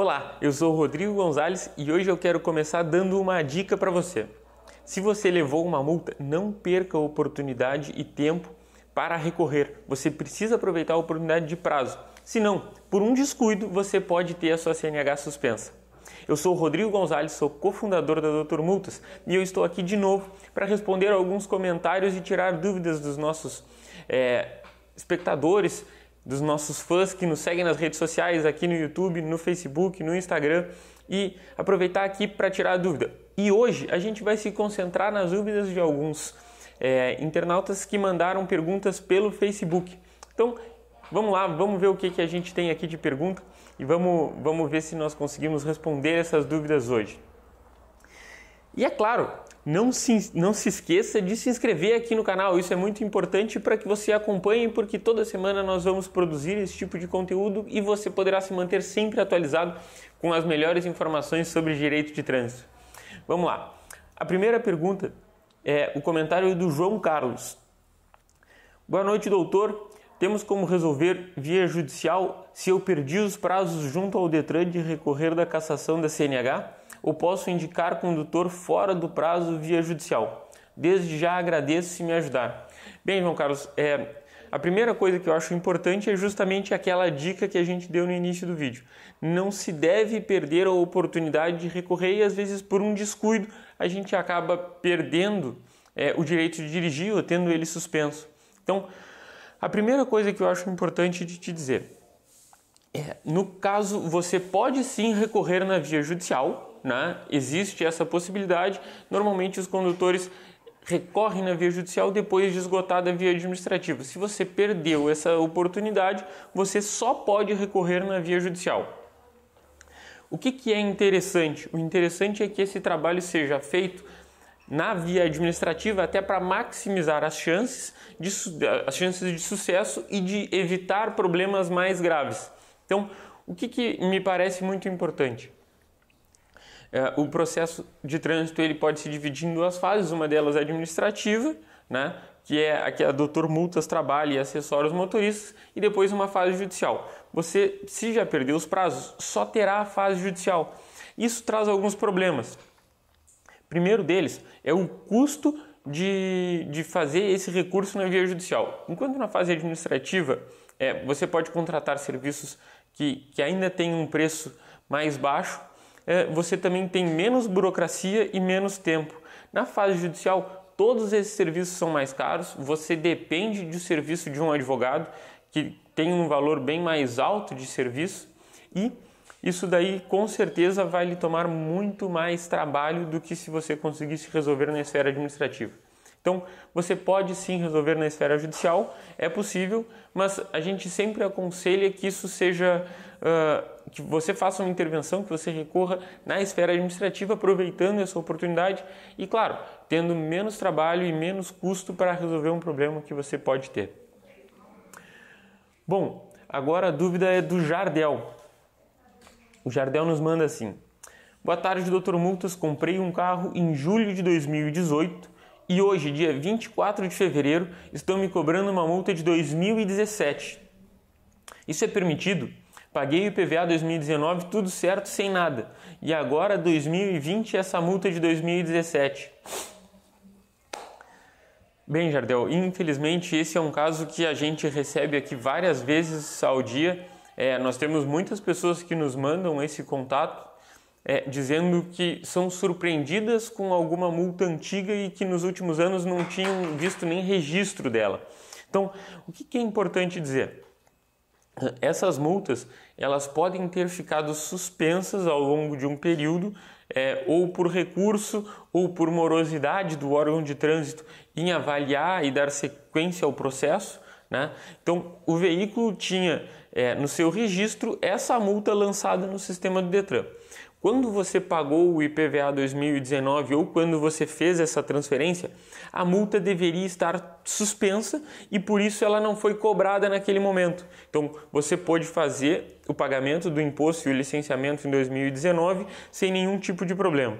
Olá, eu sou Rodrigo Gonzalez e hoje eu quero começar dando uma dica para você. Se você levou uma multa, não perca a oportunidade e tempo para recorrer. Você precisa aproveitar a oportunidade de prazo. Senão, por um descuido, você pode ter a sua CNH suspensa. Eu sou Rodrigo Gonzalez, sou cofundador da Doutor Multas e eu estou aqui de novo para responder alguns comentários e tirar dúvidas dos nossos é, espectadores dos nossos fãs que nos seguem nas redes sociais, aqui no YouTube, no Facebook, no Instagram e aproveitar aqui para tirar a dúvida. E hoje a gente vai se concentrar nas dúvidas de alguns é, internautas que mandaram perguntas pelo Facebook. Então, vamos lá, vamos ver o que, que a gente tem aqui de pergunta e vamos, vamos ver se nós conseguimos responder essas dúvidas hoje. E é claro, não se, não se esqueça de se inscrever aqui no canal, isso é muito importante para que você acompanhe, porque toda semana nós vamos produzir esse tipo de conteúdo e você poderá se manter sempre atualizado com as melhores informações sobre direito de trânsito. Vamos lá. A primeira pergunta é o comentário do João Carlos. Boa noite, doutor. Temos como resolver via judicial se eu perdi os prazos junto ao Detran de recorrer da cassação da CNH? ou posso indicar condutor fora do prazo via judicial. Desde já agradeço se me ajudar. Bem, João Carlos, é, a primeira coisa que eu acho importante é justamente aquela dica que a gente deu no início do vídeo. Não se deve perder a oportunidade de recorrer e às vezes por um descuido a gente acaba perdendo é, o direito de dirigir ou tendo ele suspenso. Então, a primeira coisa que eu acho importante de te dizer é, no caso, você pode sim recorrer na via judicial, né, existe essa possibilidade, normalmente os condutores recorrem na via judicial depois de esgotada a via administrativa. Se você perdeu essa oportunidade, você só pode recorrer na via judicial. O que, que é interessante? O interessante é que esse trabalho seja feito na via administrativa até para maximizar as chances, de, as chances de sucesso e de evitar problemas mais graves. Então, o que, que me parece muito importante? É, o processo de trânsito ele pode se dividir em duas fases, uma delas é administrativa, né, que é a que a doutor multas trabalha e acessórios motoristas, e depois uma fase judicial. Você, se já perdeu os prazos, só terá a fase judicial. Isso traz alguns problemas. Primeiro deles é o custo de, de fazer esse recurso na via judicial. Enquanto na fase administrativa, é, você pode contratar serviços que, que ainda têm um preço mais baixo, é, você também tem menos burocracia e menos tempo. Na fase judicial, todos esses serviços são mais caros, você depende do serviço de um advogado, que tem um valor bem mais alto de serviço, e isso daí com certeza vai lhe tomar muito mais trabalho do que se você conseguisse resolver na esfera administrativa. Então, você pode sim resolver na esfera judicial, é possível, mas a gente sempre aconselha que isso seja. Uh, que você faça uma intervenção, que você recorra na esfera administrativa, aproveitando essa oportunidade e, claro, tendo menos trabalho e menos custo para resolver um problema que você pode ter. Bom, agora a dúvida é do Jardel. O Jardel nos manda assim: Boa tarde, Dr. Multas. Comprei um carro em julho de 2018 e hoje, dia 24 de fevereiro, estão me cobrando uma multa de 2017. Isso é permitido? Paguei o IPVA 2019 tudo certo, sem nada. E agora 2020 essa multa de 2017. Bem, Jardel, infelizmente esse é um caso que a gente recebe aqui várias vezes ao dia. É, nós temos muitas pessoas que nos mandam esse contato é, dizendo que são surpreendidas com alguma multa antiga e que nos últimos anos não tinham visto nem registro dela. Então, o que é importante dizer? essas multas elas podem ter ficado suspensas ao longo de um período, é, ou por recurso, ou por morosidade do órgão de trânsito em avaliar e dar sequência ao processo. Né? Então, o veículo tinha é, no seu registro essa multa lançada no sistema do Detran. Quando você pagou o IPVA 2019 ou quando você fez essa transferência, a multa deveria estar suspensa e por isso ela não foi cobrada naquele momento. Então, você pode fazer o pagamento do imposto e o licenciamento em 2019 sem nenhum tipo de problema.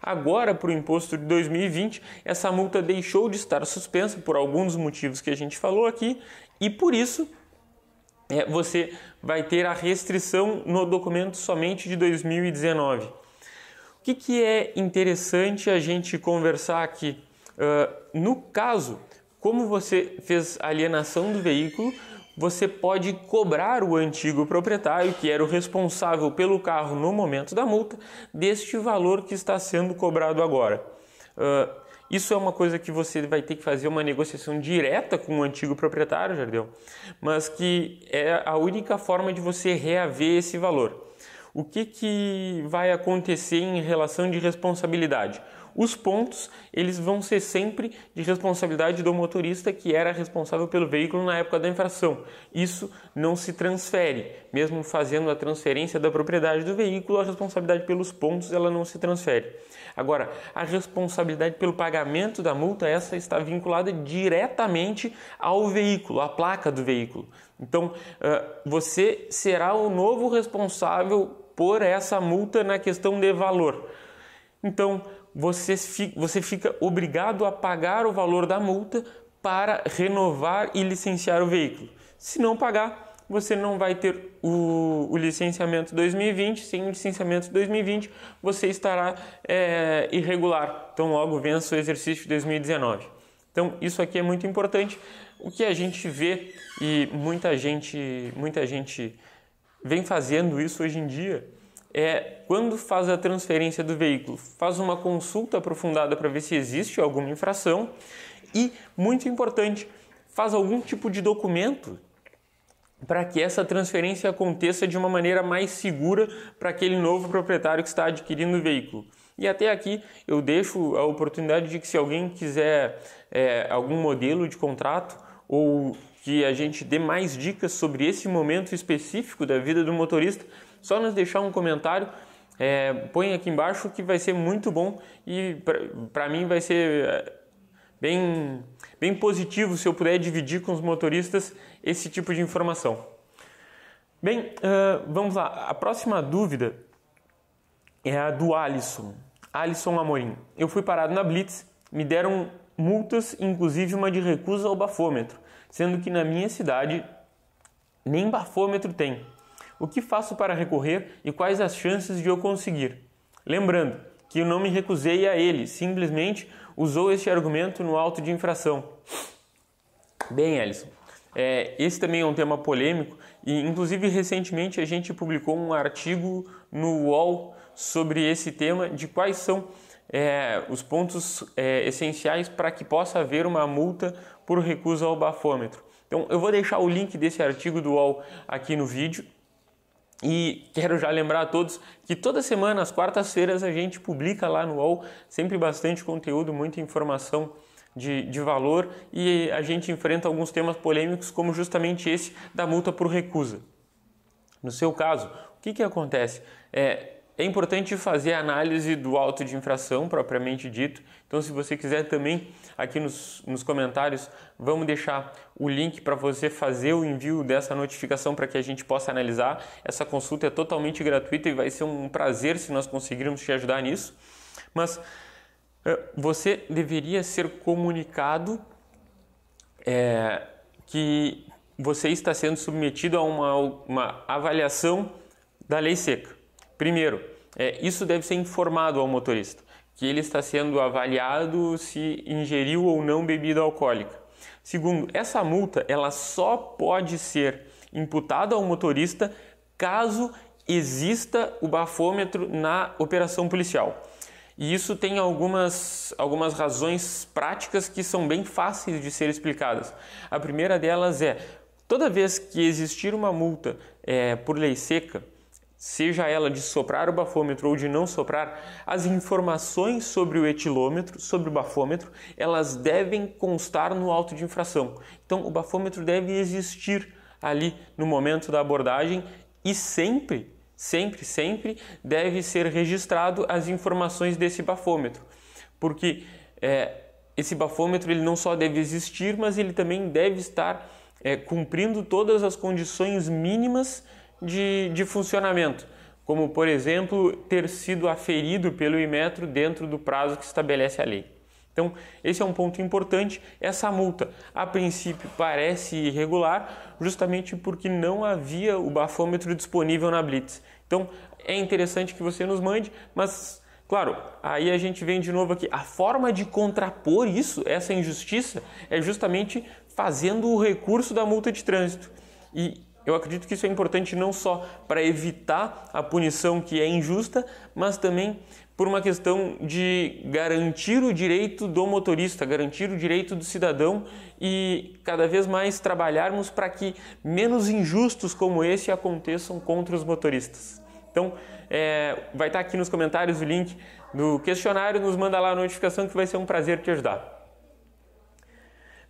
Agora, para o imposto de 2020, essa multa deixou de estar suspensa por alguns motivos que a gente falou aqui e por isso é, você vai ter a restrição no documento somente de 2019. O que, que é interessante a gente conversar aqui? Uh, no caso, como você fez alienação do veículo, você pode cobrar o antigo proprietário, que era o responsável pelo carro no momento da multa, deste valor que está sendo cobrado agora. Uh, isso é uma coisa que você vai ter que fazer uma negociação direta com o antigo proprietário, Jardel, mas que é a única forma de você reaver esse valor. O que, que vai acontecer em relação de responsabilidade? Os pontos, eles vão ser sempre de responsabilidade do motorista que era responsável pelo veículo na época da infração. Isso não se transfere, mesmo fazendo a transferência da propriedade do veículo, a responsabilidade pelos pontos ela não se transfere. Agora, a responsabilidade pelo pagamento da multa essa está vinculada diretamente ao veículo, à placa do veículo. Então, você será o novo responsável por essa multa na questão de valor. Então, você, você fica obrigado a pagar o valor da multa para renovar e licenciar o veículo. Se não pagar, você não vai ter o, o licenciamento 2020. Sem o licenciamento 2020, você estará é, irregular. Então, logo vença o exercício de 2019. Então, isso aqui é muito importante. O que a gente vê e muita gente, muita gente vem fazendo isso hoje em dia é quando faz a transferência do veículo, faz uma consulta aprofundada para ver se existe alguma infração e, muito importante, faz algum tipo de documento para que essa transferência aconteça de uma maneira mais segura para aquele novo proprietário que está adquirindo o veículo. E até aqui eu deixo a oportunidade de que se alguém quiser é, algum modelo de contrato ou que a gente dê mais dicas sobre esse momento específico da vida do motorista, só nos deixar um comentário. É, põe aqui embaixo que vai ser muito bom e para mim vai ser é, bem, bem positivo se eu puder dividir com os motoristas esse tipo de informação. Bem, uh, vamos lá. A próxima dúvida é a do Alisson. Alisson Amorim. Eu fui parado na Blitz, me deram multas, inclusive uma de recusa ao bafômetro sendo que na minha cidade nem bafômetro tem. O que faço para recorrer e quais as chances de eu conseguir? Lembrando que eu não me recusei a ele, simplesmente usou este argumento no auto de infração. Bem, Ellison, é, esse também é um tema polêmico e, inclusive, recentemente a gente publicou um artigo no UOL sobre esse tema de quais são é, os pontos é, essenciais para que possa haver uma multa por recusa ao bafômetro. Então eu vou deixar o link desse artigo do UOL aqui no vídeo. E quero já lembrar a todos que toda semana, às quartas-feiras, a gente publica lá no UOL sempre bastante conteúdo, muita informação de, de valor e a gente enfrenta alguns temas polêmicos, como justamente esse da multa por recusa. No seu caso, o que, que acontece? É, é importante fazer a análise do auto de infração propriamente dito. Então, se você quiser também, aqui nos, nos comentários, vamos deixar o link para você fazer o envio dessa notificação para que a gente possa analisar. Essa consulta é totalmente gratuita e vai ser um prazer se nós conseguirmos te ajudar nisso. Mas eh, você deveria ser comunicado é, que você está sendo submetido a uma, uma avaliação da lei seca. Primeiro, é, isso deve ser informado ao motorista, que ele está sendo avaliado se ingeriu ou não bebida alcoólica. Segundo, essa multa ela só pode ser imputada ao motorista caso exista o bafômetro na operação policial. E isso tem algumas, algumas razões práticas que são bem fáceis de ser explicadas. A primeira delas é: toda vez que existir uma multa é, por lei seca, seja ela de soprar o bafômetro ou de não soprar, as informações sobre o etilômetro, sobre o bafômetro, elas devem constar no auto de infração. Então, o bafômetro deve existir ali no momento da abordagem e sempre, sempre, sempre deve ser registrado as informações desse bafômetro, porque é, esse bafômetro ele não só deve existir, mas ele também deve estar é, cumprindo todas as condições mínimas de, de funcionamento, como, por exemplo, ter sido aferido pelo Imetro dentro do prazo que estabelece a lei. Então, esse é um ponto importante. Essa multa, a princípio, parece irregular, justamente porque não havia o bafômetro disponível na Blitz. Então, é interessante que você nos mande, mas, claro, aí a gente vem de novo aqui. A forma de contrapor isso, essa injustiça, é justamente fazendo o recurso da multa de trânsito. E eu acredito que isso é importante não só para evitar a punição que é injusta, mas também por uma questão de garantir o direito do motorista, garantir o direito do cidadão e cada vez mais trabalharmos para que menos injustos como esse aconteçam contra os motoristas. Então, é, vai estar tá aqui nos comentários o link do questionário, nos manda lá a notificação que vai ser um prazer te ajudar.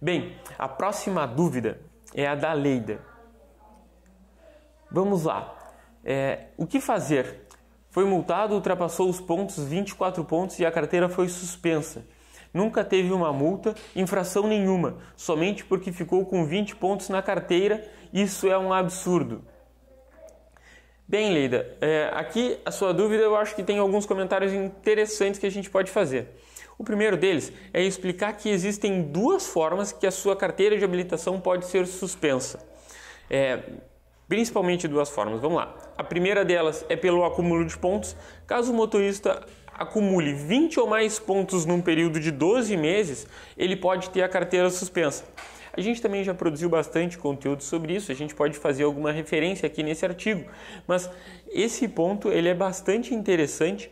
Bem, a próxima dúvida é a da Leida. Vamos lá. É, o que fazer? Foi multado, ultrapassou os pontos, 24 pontos e a carteira foi suspensa. Nunca teve uma multa, infração nenhuma, somente porque ficou com 20 pontos na carteira. Isso é um absurdo. Bem, Leida, é, aqui a sua dúvida eu acho que tem alguns comentários interessantes que a gente pode fazer. O primeiro deles é explicar que existem duas formas que a sua carteira de habilitação pode ser suspensa. É, Principalmente de duas formas. Vamos lá. A primeira delas é pelo acúmulo de pontos. Caso o motorista acumule 20 ou mais pontos num período de 12 meses, ele pode ter a carteira suspensa. A gente também já produziu bastante conteúdo sobre isso, a gente pode fazer alguma referência aqui nesse artigo, mas esse ponto ele é bastante interessante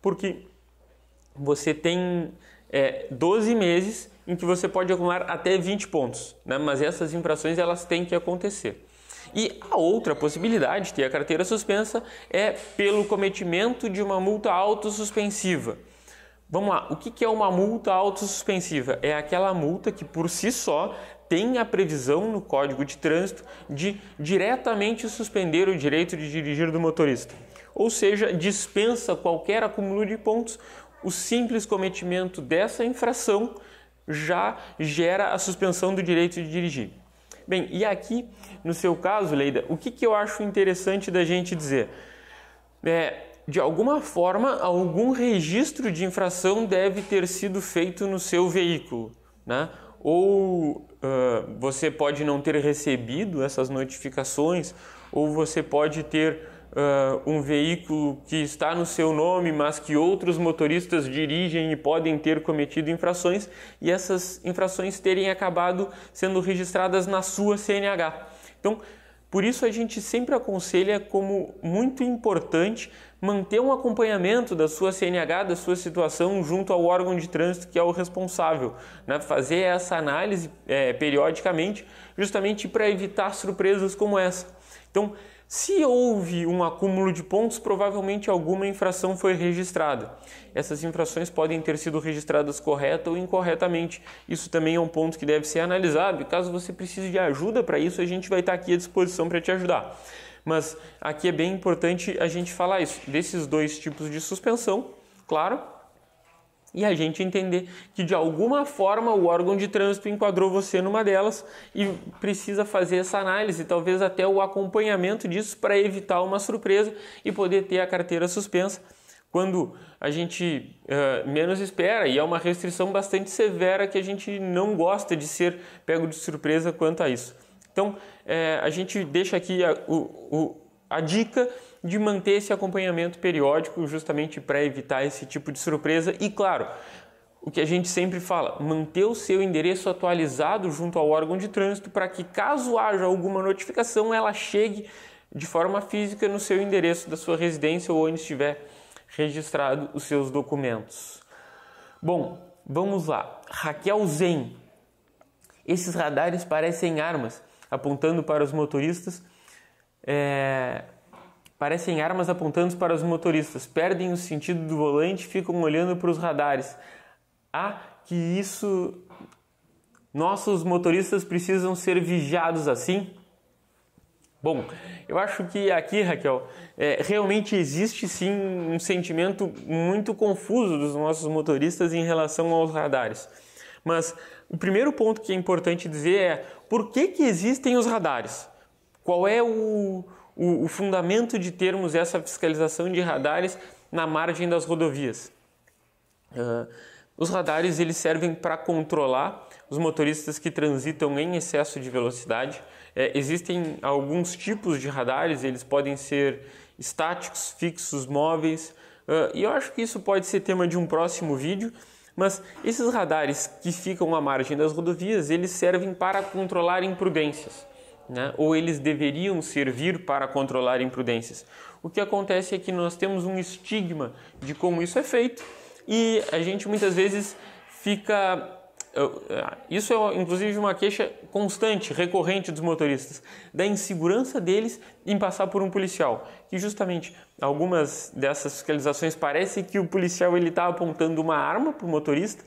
porque você tem é, 12 meses em que você pode acumular até 20 pontos, né? mas essas infrações elas têm que acontecer. E a outra possibilidade de ter a carteira suspensa é pelo cometimento de uma multa autossuspensiva. Vamos lá, o que é uma multa autossuspensiva? É aquela multa que por si só tem a previsão no Código de Trânsito de diretamente suspender o direito de dirigir do motorista. Ou seja, dispensa qualquer acúmulo de pontos, o simples cometimento dessa infração já gera a suspensão do direito de dirigir. Bem, e aqui, no seu caso, Leida, o que, que eu acho interessante da gente dizer? É, de alguma forma, algum registro de infração deve ter sido feito no seu veículo, né? Ou uh, você pode não ter recebido essas notificações, ou você pode ter uh, um veículo que está no seu nome, mas que outros motoristas dirigem e podem ter cometido infrações, e essas infrações terem acabado sendo registradas na sua CNH. Então, por isso a gente sempre aconselha como muito importante manter um acompanhamento da sua CNH, da sua situação junto ao órgão de trânsito que é o responsável, né? fazer essa análise é, periodicamente, justamente para evitar surpresas como essa. Então, se houve um acúmulo de pontos, provavelmente alguma infração foi registrada. Essas infrações podem ter sido registradas correta ou incorretamente. Isso também é um ponto que deve ser analisado. E caso você precise de ajuda para isso, a gente vai estar tá aqui à disposição para te ajudar. Mas aqui é bem importante a gente falar isso, desses dois tipos de suspensão, claro, e a gente entender que de alguma forma o órgão de trânsito enquadrou você numa delas e precisa fazer essa análise, talvez até o acompanhamento disso para evitar uma surpresa e poder ter a carteira suspensa quando a gente uh, menos espera e é uma restrição bastante severa que a gente não gosta de ser pego de surpresa quanto a isso. Então, eh, a gente deixa aqui a, o, o, a dica de manter esse acompanhamento periódico justamente para evitar esse tipo de surpresa e, claro, o que a gente sempre fala, manter o seu endereço atualizado junto ao órgão de trânsito para que caso haja alguma notificação, ela chegue de forma física no seu endereço da sua residência ou onde estiver registrado os seus documentos. Bom, vamos lá. Raquel Zen. Esses radares parecem armas apontando para os motoristas. É, Parecem armas apontando para os motoristas, perdem o sentido do volante, ficam olhando para os radares. Ah, que isso. Nossos motoristas precisam ser vigiados assim? Bom, eu acho que aqui, Raquel, é, realmente existe sim um sentimento muito confuso dos nossos motoristas em relação aos radares. Mas o primeiro ponto que é importante dizer é por que, que existem os radares? Qual é o, o, o fundamento de termos essa fiscalização de radares na margem das rodovias. Uh, os radares eles servem para controlar os motoristas que transitam em excesso de velocidade. É, existem alguns tipos de radares, eles podem ser estáticos, fixos, móveis. Uh, e eu acho que isso pode ser tema de um próximo vídeo. Mas esses radares que ficam à margem das rodovias, eles servem para controlar imprudências né? ou eles deveriam servir para controlar imprudências. O que acontece é que nós temos um estigma de como isso é feito e a gente muitas vezes fica. Eh, eh, isso é inclusive uma queixa constante, recorrente dos motoristas, da insegurança deles em passar por um policial. Que justamente algumas dessas fiscalizações parece que o policial ele está apontando uma arma para o motorista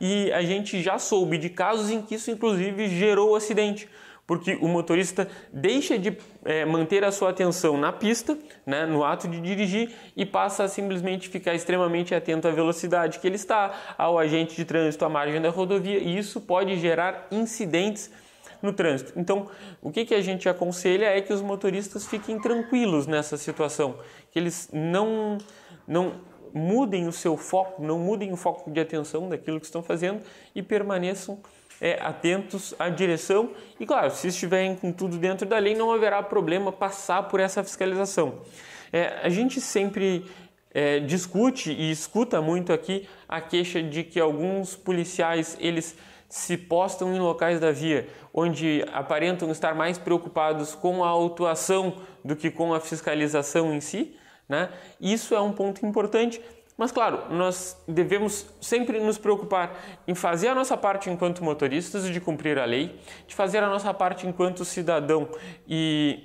e a gente já soube de casos em que isso inclusive gerou acidente porque o motorista deixa de é, manter a sua atenção na pista, né, no ato de dirigir, e passa a simplesmente ficar extremamente atento à velocidade que ele está, ao agente de trânsito à margem da rodovia, e isso pode gerar incidentes no trânsito. Então, o que, que a gente aconselha é que os motoristas fiquem tranquilos nessa situação, que eles não, não mudem o seu foco, não mudem o foco de atenção daquilo que estão fazendo e permaneçam tranquilos é, atentos à direção e, claro, se estiverem com tudo dentro da lei, não haverá problema passar por essa fiscalização. É, a gente sempre é, discute e escuta muito aqui a queixa de que alguns policiais eles se postam em locais da via onde aparentam estar mais preocupados com a autuação do que com a fiscalização em si. Né? Isso é um ponto importante mas claro, nós devemos sempre nos preocupar em fazer a nossa parte enquanto motoristas de cumprir a lei, de fazer a nossa parte enquanto cidadão e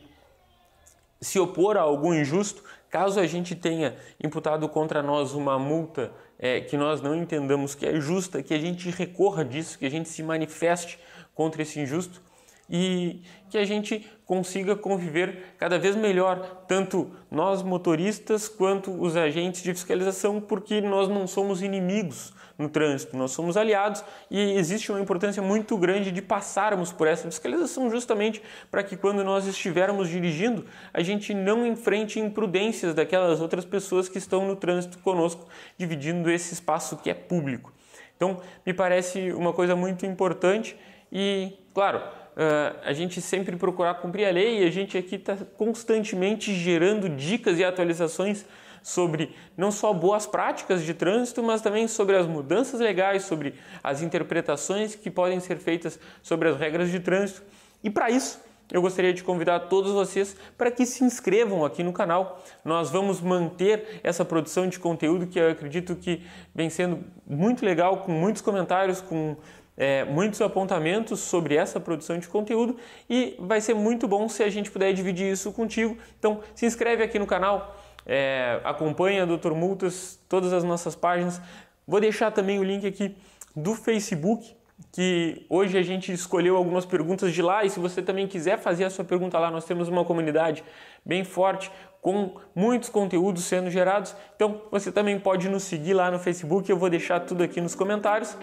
se opor a algum injusto, caso a gente tenha imputado contra nós uma multa é, que nós não entendamos que é justa, que a gente recorra disso, que a gente se manifeste contra esse injusto, e que a gente consiga conviver cada vez melhor, tanto nós motoristas quanto os agentes de fiscalização, porque nós não somos inimigos no trânsito, nós somos aliados e existe uma importância muito grande de passarmos por essa fiscalização justamente para que quando nós estivermos dirigindo, a gente não enfrente imprudências daquelas outras pessoas que estão no trânsito conosco, dividindo esse espaço que é público. Então, me parece uma coisa muito importante e, claro, uh, a gente sempre procurar cumprir a lei e a gente aqui está constantemente gerando dicas e atualizações sobre não só boas práticas de trânsito, mas também sobre as mudanças legais, sobre as interpretações que podem ser feitas sobre as regras de trânsito. E para isso, eu gostaria de convidar todos vocês para que se inscrevam aqui no canal. Nós vamos manter essa produção de conteúdo que eu acredito que vem sendo muito legal, com muitos comentários, com é, muitos apontamentos sobre essa produção de conteúdo e vai ser muito bom se a gente puder dividir isso contigo. Então se inscreve aqui no canal, é, acompanha Dr. Multas, todas as nossas páginas. Vou deixar também o link aqui do Facebook, que hoje a gente escolheu algumas perguntas de lá e se você também quiser fazer a sua pergunta lá, nós temos uma comunidade bem forte com muitos conteúdos sendo gerados. Então você também pode nos seguir lá no Facebook, eu vou deixar tudo aqui nos comentários.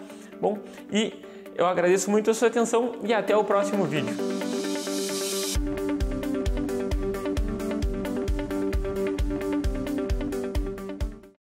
Bom, e eu agradeço muito a sua atenção e até o próximo vídeo.